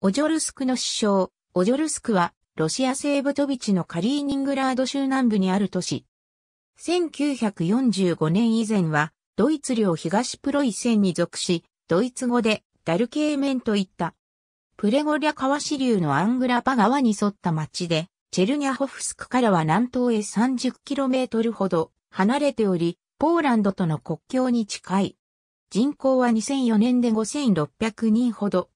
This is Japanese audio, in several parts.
オジョルスクの首相、オジョルスクは、ロシア西部トビチのカリーニングラード州南部にある都市。1945年以前は、ドイツ領東プロイセンに属し、ドイツ語で、ダルケーメンと言った。プレゴリャ川支流のアングラパ川に沿った町で、チェルニャホフスクからは南東へ 30km ほど離れており、ポーランドとの国境に近い。人口は2004年で5600人ほど。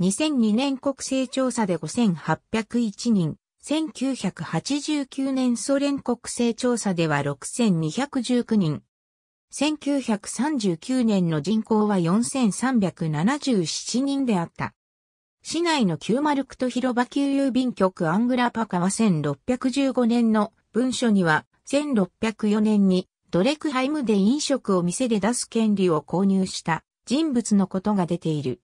2002年国勢調査で5801人、1989年ソ連国勢調査では6219人。1939年の人口は4377人であった。市内の旧ルクと広場旧郵便局アングラパカは1615年の文書には1604年にドレクハイムで飲食を店で出す権利を購入した人物のことが出ている。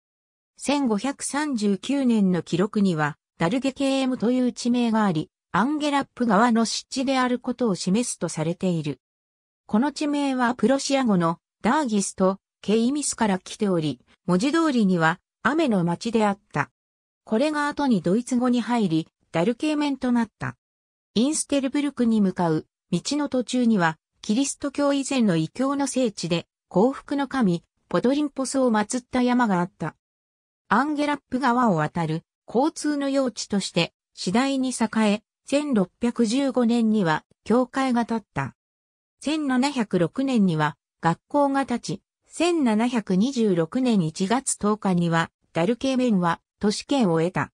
1539年の記録には、ダルゲケームという地名があり、アンゲラップ川の湿地であることを示すとされている。この地名はプロシア語のダーギスとケイミスから来ており、文字通りには雨の町であった。これが後にドイツ語に入り、ダルケーメンとなった。インステルブルクに向かう道の途中には、キリスト教以前の異教の聖地で、幸福の神、ポドリンポスを祀った山があった。アンゲラップ川を渡る交通の用地として次第に栄え、1615年には教会が建った。1706年には学校が建ち、1726年1月10日にはダルケーメンは都市圏を得た。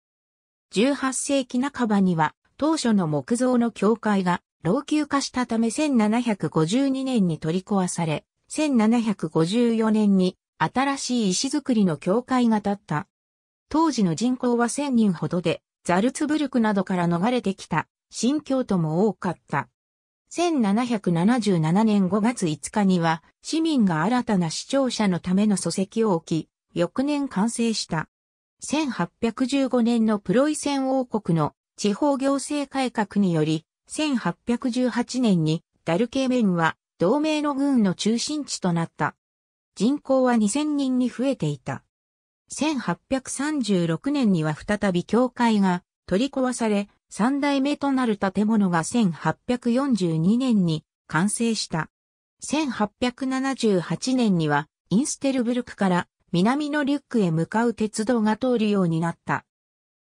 18世紀半ばには当初の木造の教会が老朽化したため1752年に取り壊され、1754年に新しい石造りの教会が建った。当時の人口は1000人ほどで、ザルツブルクなどから逃れてきた、新教徒も多かった。1777年5月5日には、市民が新たな視聴者のための礎石を置き、翌年完成した。1815年のプロイセン王国の地方行政改革により、1818年にダルケーメンは同盟の軍の中心地となった。人口は2000人に増えていた。1836年には再び教会が取り壊され、三代目となる建物が1842年に完成した。1878年にはインステルブルクから南のリュックへ向かう鉄道が通るようになった。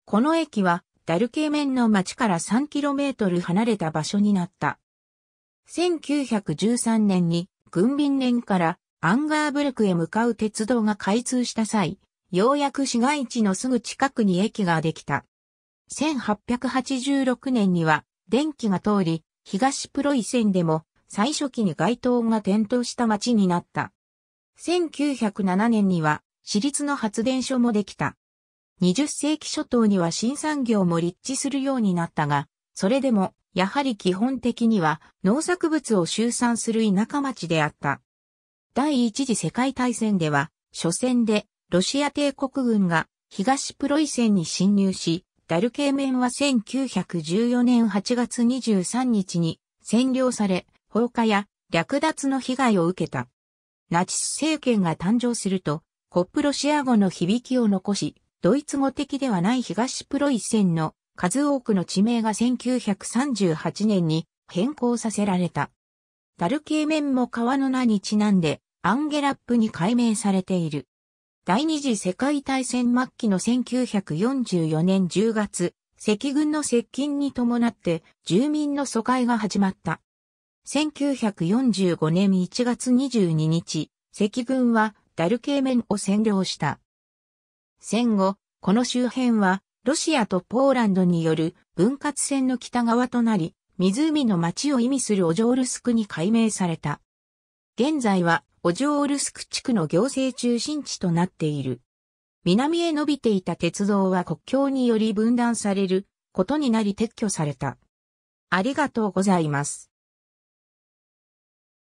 この駅はダルケーメンの町から 3km 離れた場所になった。1913年に軍便連からアンガーブルクへ向かう鉄道が開通した際、ようやく市街地のすぐ近くに駅ができた。1886年には電気が通り、東プロイセンでも最初期に街灯が点灯した街になった。1907年には私立の発電所もできた。20世紀初頭には新産業も立地するようになったが、それでも、やはり基本的には農作物を集散する田舎町であった。第一次世界大戦では、初戦でロシア帝国軍が東プロイセンに侵入し、ダルケーメンは1914年8月23日に占領され、放火や略奪の被害を受けた。ナチス政権が誕生すると、コップロシア語の響きを残し、ドイツ語的ではない東プロイセンの数多くの地名が1938年に変更させられた。ダルケーメンも川の名にちなんで、アンゲラップに改名されている。第二次世界大戦末期の1944年10月、赤軍の接近に伴って住民の疎開が始まった。1945年1月22日、赤軍はダルケーメンを占領した。戦後、この周辺はロシアとポーランドによる分割線の北側となり、湖の町を意味するオジョールスクに改名された。現在はオジョールスク地区の行政中心地となっている。南へ伸びていた鉄道は国境により分断されることになり撤去された。ありがとうございます。